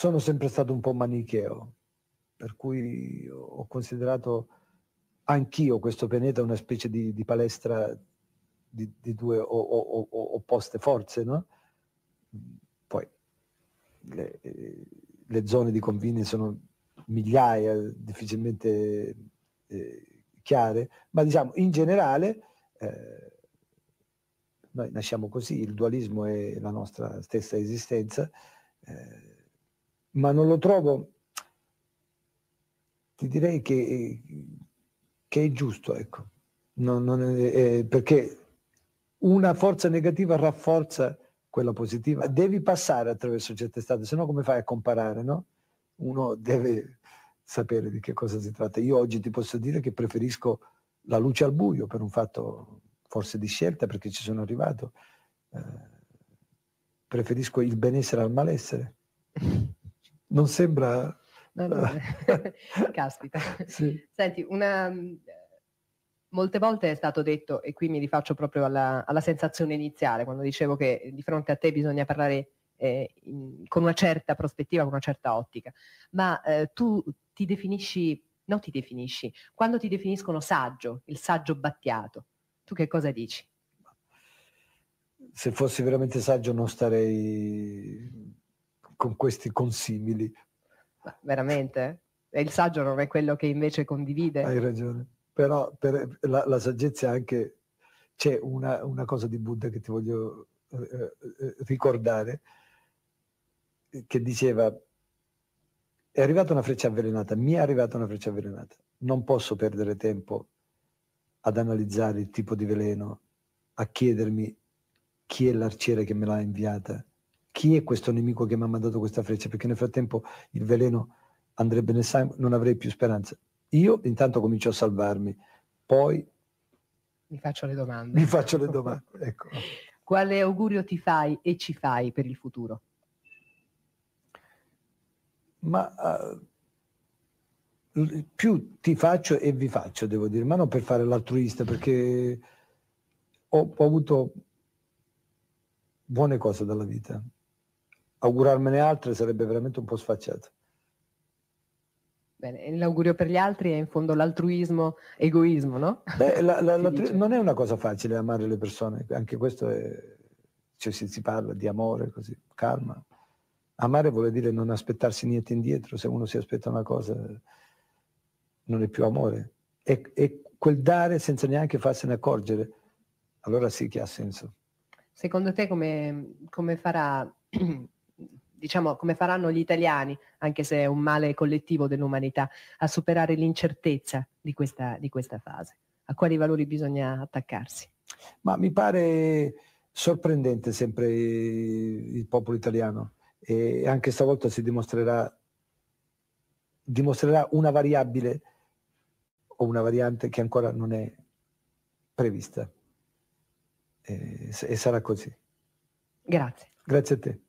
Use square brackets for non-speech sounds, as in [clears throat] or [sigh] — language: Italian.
sono sempre stato un po' manicheo, per cui ho considerato anch'io questo pianeta una specie di, di palestra di, di due o, o, o, opposte forze, no? Poi le, le, zone di confine sono migliaia, difficilmente eh, chiare, ma diciamo in generale eh, noi nasciamo così, il dualismo è la nostra stessa esistenza. Eh, ma non lo trovo, ti direi che, che è giusto, ecco, non, non è, è, perché una forza negativa rafforza quella positiva. Devi passare attraverso certe state, se no come fai a comparare, no? Uno deve sapere di che cosa si tratta. Io oggi ti posso dire che preferisco la luce al buio per un fatto forse di scelta perché ci sono arrivato. Eh, preferisco il benessere al malessere. Non sembra... No, no. Eh. [laughs] Caspita. Sì. Senti, una, eh, molte volte è stato detto, e qui mi rifaccio proprio alla, alla sensazione iniziale, quando dicevo che di fronte a te bisogna parlare eh, in, con una certa prospettiva, con una certa ottica, ma eh, tu ti definisci, non ti definisci, quando ti definiscono saggio, il saggio battiato, tu che cosa dici? Se fossi veramente saggio non starei con questi consimili. veramente? E il saggio non è quello che invece condivide. Hai ragione, però per la, la saggezza anche... C'è una, una, cosa di Buddha che ti voglio eh, eh, eh, ricordare, che diceva, è arrivata una freccia avvelenata, mi è arrivata una freccia avvelenata, non posso perdere tempo ad analizzare il tipo di veleno, a chiedermi chi è l'arciere che me l'ha inviata, chi è questo nemico che mi ha mandato questa freccia, perché nel frattempo il veleno andrebbe nel sangue, non avrei più speranza. Io intanto comincio a salvarmi, poi... Mi faccio le domande. Mi faccio le domande, ecco. [laughs] Quale augurio ti fai e ci fai per il futuro? Ma uh, più ti faccio e vi faccio, devo dire, ma non per fare l'altruista, perché ho, ho avuto buone cose dalla vita augurarmene altre sarebbe veramente un po' sfacciato. Bene, l'augurio per gli altri è in fondo l'altruismo, egoismo, no? Beh, la, la, [laughs] non è una cosa facile amare le persone, anche questo è, cioè, si, si parla di amore, così, calma. Amare vuol dire non aspettarsi niente indietro, se uno si aspetta una cosa non è più amore. E, è quel dare senza neanche farsene accorgere, allora sì che ha senso. Secondo te come, come farà [clears throat] diciamo come faranno gli italiani, anche se è un male collettivo dell'umanità, a superare l'incertezza di questa, di questa fase? A quali valori bisogna attaccarsi? Ma mi pare sorprendente sempre il popolo italiano e anche stavolta si dimostrerà, dimostrerà una variabile o una variante che ancora non è prevista. E, e sarà così. Grazie. Grazie a te.